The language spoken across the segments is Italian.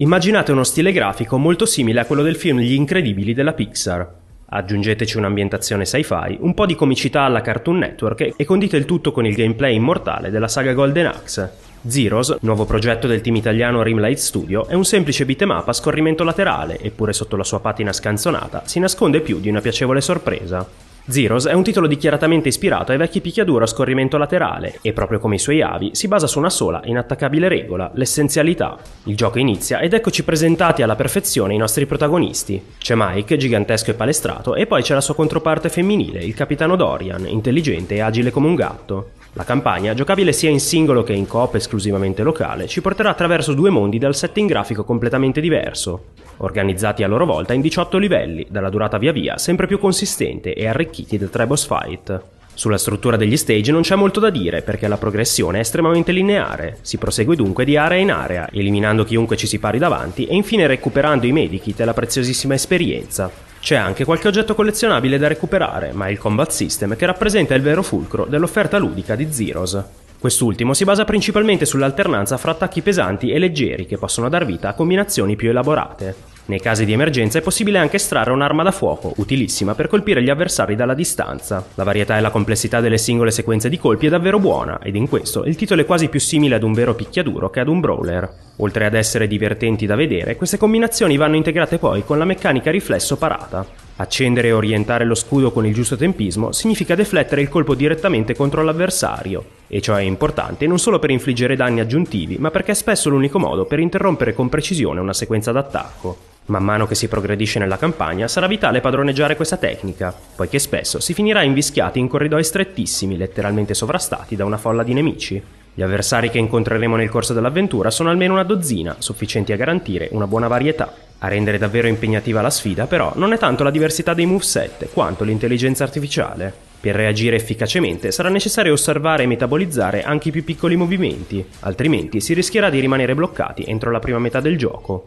Immaginate uno stile grafico molto simile a quello del film Gli Incredibili della Pixar. Aggiungeteci un'ambientazione sci-fi, un po' di comicità alla Cartoon Network e condite il tutto con il gameplay immortale della saga Golden Axe. Zeros, nuovo progetto del team italiano Rimlight Studio, è un semplice bitmap a scorrimento laterale, eppure sotto la sua patina scanzonata si nasconde più di una piacevole sorpresa. Zeros è un titolo dichiaratamente ispirato ai vecchi picchiaduro a scorrimento laterale e proprio come i suoi avi si basa su una sola inattaccabile regola, l'essenzialità. Il gioco inizia ed eccoci presentati alla perfezione i nostri protagonisti. C'è Mike, gigantesco e palestrato, e poi c'è la sua controparte femminile, il capitano Dorian, intelligente e agile come un gatto. La campagna, giocabile sia in singolo che in coop esclusivamente locale, ci porterà attraverso due mondi dal setting grafico completamente diverso organizzati a loro volta in 18 livelli, dalla durata via via sempre più consistente e arricchiti da tre boss fight. Sulla struttura degli stage non c'è molto da dire perché la progressione è estremamente lineare, si prosegue dunque di area in area, eliminando chiunque ci si pari davanti e infine recuperando i medikit e la preziosissima esperienza. C'è anche qualche oggetto collezionabile da recuperare, ma è il combat system che rappresenta il vero fulcro dell'offerta ludica di Zeros. Quest'ultimo si basa principalmente sull'alternanza fra attacchi pesanti e leggeri che possono dar vita a combinazioni più elaborate. Nei casi di emergenza è possibile anche estrarre un'arma da fuoco, utilissima per colpire gli avversari dalla distanza. La varietà e la complessità delle singole sequenze di colpi è davvero buona, ed in questo il titolo è quasi più simile ad un vero picchiaduro che ad un brawler. Oltre ad essere divertenti da vedere, queste combinazioni vanno integrate poi con la meccanica riflesso parata. Accendere e orientare lo scudo con il giusto tempismo significa deflettere il colpo direttamente contro l'avversario, e ciò è importante non solo per infliggere danni aggiuntivi, ma perché è spesso l'unico modo per interrompere con precisione una sequenza d'attacco. Man mano che si progredisce nella campagna sarà vitale padroneggiare questa tecnica, poiché spesso si finirà invischiati in corridoi strettissimi, letteralmente sovrastati da una folla di nemici. Gli avversari che incontreremo nel corso dell'avventura sono almeno una dozzina, sufficienti a garantire una buona varietà. A rendere davvero impegnativa la sfida, però, non è tanto la diversità dei moveset quanto l'intelligenza artificiale. Per reagire efficacemente sarà necessario osservare e metabolizzare anche i più piccoli movimenti, altrimenti si rischierà di rimanere bloccati entro la prima metà del gioco.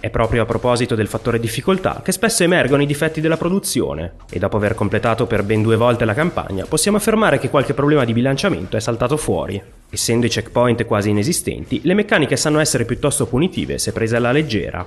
È proprio a proposito del fattore difficoltà che spesso emergono i difetti della produzione, e dopo aver completato per ben due volte la campagna possiamo affermare che qualche problema di bilanciamento è saltato fuori. Essendo i checkpoint quasi inesistenti, le meccaniche sanno essere piuttosto punitive se prese alla leggera,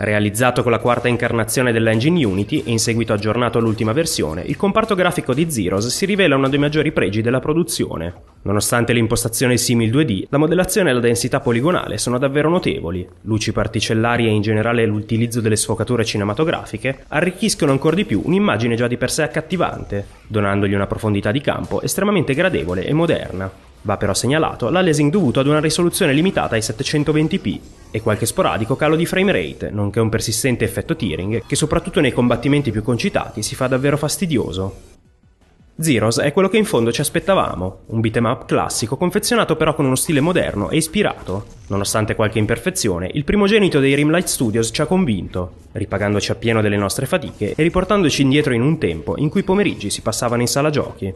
Realizzato con la quarta incarnazione della Engine Unity e in seguito aggiornato all'ultima versione, il comparto grafico di Zeros si rivela uno dei maggiori pregi della produzione. Nonostante l'impostazione simil 2D, la modellazione e la densità poligonale sono davvero notevoli. Luci particellari e in generale l'utilizzo delle sfocature cinematografiche arricchiscono ancora di più un'immagine già di per sé accattivante, donandogli una profondità di campo estremamente gradevole e moderna. Va però segnalato l'aliasing dovuto ad una risoluzione limitata ai 720p e qualche sporadico calo di frame rate, nonché un persistente effetto tearing che soprattutto nei combattimenti più concitati si fa davvero fastidioso. Zeros è quello che in fondo ci aspettavamo, un beat'em classico confezionato però con uno stile moderno e ispirato. Nonostante qualche imperfezione, il primogenito dei Rimlight Studios ci ha convinto, ripagandoci appieno delle nostre fatiche e riportandoci indietro in un tempo in cui i pomeriggi si passavano in sala giochi.